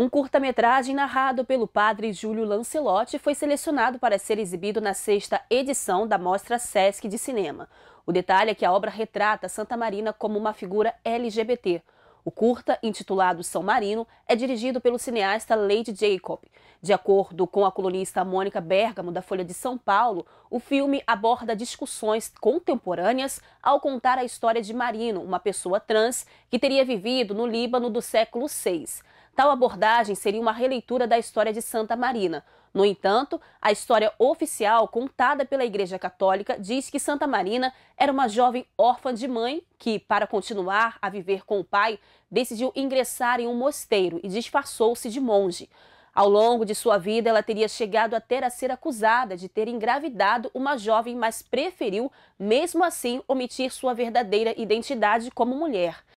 Um curta-metragem narrado pelo padre Júlio Lancelotti foi selecionado para ser exibido na sexta edição da Mostra Sesc de Cinema. O detalhe é que a obra retrata Santa Marina como uma figura LGBT. O curta, intitulado São Marino, é dirigido pelo cineasta Lady Jacob. De acordo com a colunista Mônica Bergamo, da Folha de São Paulo, o filme aborda discussões contemporâneas ao contar a história de Marino, uma pessoa trans que teria vivido no Líbano do século VI. Tal abordagem seria uma releitura da história de Santa Marina. No entanto, a história oficial contada pela Igreja Católica diz que Santa Marina era uma jovem órfã de mãe que, para continuar a viver com o pai, decidiu ingressar em um mosteiro e disfarçou-se de monge. Ao longo de sua vida, ela teria chegado até a ser acusada de ter engravidado uma jovem, mas preferiu, mesmo assim, omitir sua verdadeira identidade como mulher.